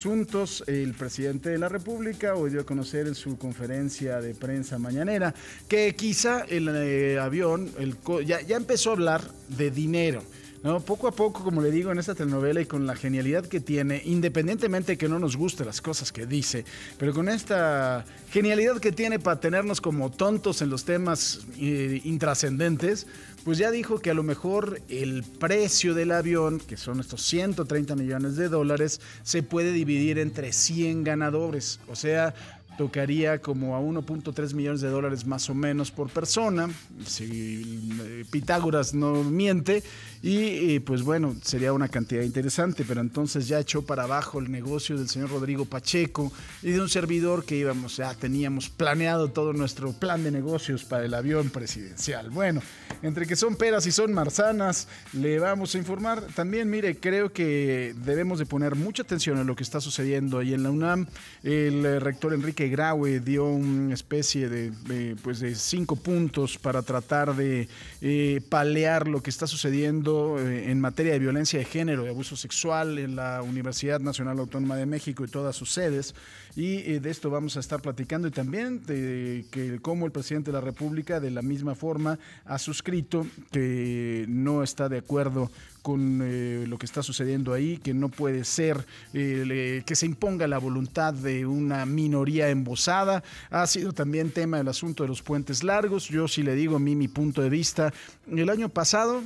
asuntos, el presidente de la República hoy dio a conocer en su conferencia de prensa mañanera que quizá el eh, avión, el, ya, ya empezó a hablar de dinero. No, poco a poco, como le digo, en esta telenovela y con la genialidad que tiene, independientemente de que no nos guste las cosas que dice, pero con esta genialidad que tiene para tenernos como tontos en los temas eh, intrascendentes, pues ya dijo que a lo mejor el precio del avión, que son estos 130 millones de dólares, se puede dividir entre 100 ganadores. O sea, tocaría como a 1.3 millones de dólares más o menos por persona, si eh, Pitágoras no miente, y pues bueno, sería una cantidad interesante, pero entonces ya echó para abajo el negocio del señor Rodrigo Pacheco y de un servidor que íbamos, ya teníamos planeado todo nuestro plan de negocios para el avión presidencial. Bueno, entre que son peras y son marzanas, le vamos a informar. También, mire, creo que debemos de poner mucha atención a lo que está sucediendo ahí en la UNAM. El eh, rector Enrique Graue dio una especie de, pues de cinco puntos para tratar de eh, palear lo que está sucediendo eh, en materia de violencia de género y abuso sexual en la Universidad Nacional Autónoma de México y todas sus sedes. Y eh, de esto vamos a estar platicando y también de que cómo el presidente de la República de la misma forma ha suscrito que no está de acuerdo con eh, lo que está sucediendo ahí, que no puede ser eh, que se imponga la voluntad de una minoría embosada. Ha sido también tema el asunto de los puentes largos. Yo sí le digo a mí mi punto de vista. El año pasado,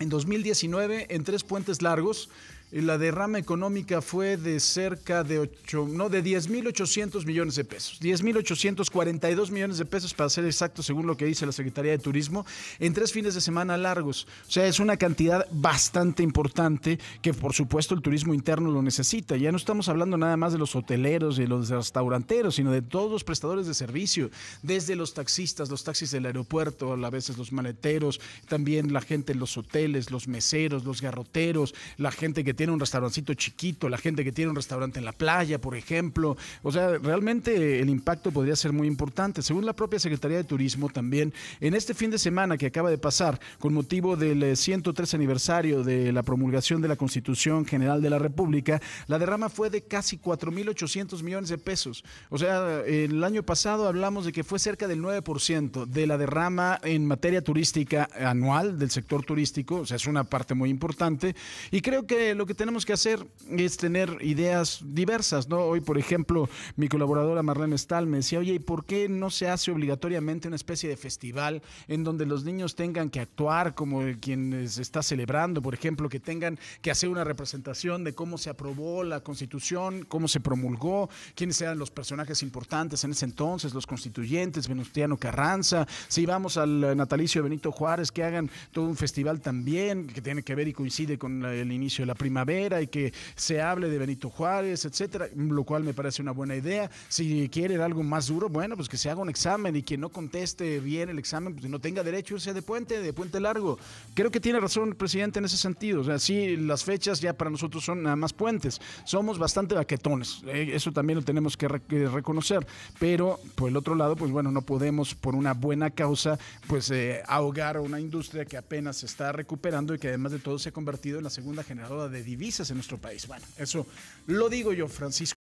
en 2019, en tres puentes largos, la derrama económica fue de cerca de 8, no, de 10.800 millones de pesos. 10.842 millones de pesos, para ser exacto, según lo que dice la Secretaría de Turismo, en tres fines de semana largos. O sea, es una cantidad bastante importante que, por supuesto, el turismo interno lo necesita. Ya no estamos hablando nada más de los hoteleros y los restauranteros, sino de todos los prestadores de servicio, desde los taxistas, los taxis del aeropuerto, a veces los maleteros, también la gente en los hoteles, los meseros, los garroteros, la gente que tiene un restaurancito chiquito, la gente que tiene un restaurante en la playa, por ejemplo. O sea, realmente el impacto podría ser muy importante. Según la propia Secretaría de Turismo, también en este fin de semana que acaba de pasar, con motivo del 103 eh, aniversario de la promulgación de la Constitución General de la República, la derrama fue de casi 4.800 millones de pesos. O sea, el año pasado hablamos de que fue cerca del 9% de la derrama en materia turística anual del sector turístico, o sea, es una parte muy importante. Y creo que lo que tenemos que hacer es tener ideas diversas, ¿no? Hoy, por ejemplo, mi colaboradora Marlene Stahl me decía, oye, ¿y por qué no se hace obligatoriamente una especie de festival en donde los niños tengan que actuar como quienes está celebrando, por ejemplo, que tengan que hacer una representación de cómo se aprobó la constitución, cómo se promulgó, quiénes eran los personajes importantes en ese entonces, los constituyentes, Venustiano Carranza, si vamos al natalicio de Benito Juárez, que hagan todo un festival también, que tiene que ver y coincide con el inicio de la primavera, y que se hable de Benito Juárez, etcétera, lo cual me parece una buena idea. Si quieren algo más duro, bueno, pues que se haga un examen y quien no conteste bien el examen, pues no tenga derecho a irse de puente, de puente largo. Creo que tiene razón el presidente en ese sentido. O sea, sí, las fechas ya para nosotros son nada más puentes. Somos bastante baquetones. Eh, eso también lo tenemos que, reconocer. Pero por el otro lado, pues bueno, no podemos por una buena causa, pues eh, ahogar a una industria que apenas se está recuperando y que además de todo se ha convertido en la segunda generadora de divisas en nuestro país. Bueno, eso lo digo yo, Francisco.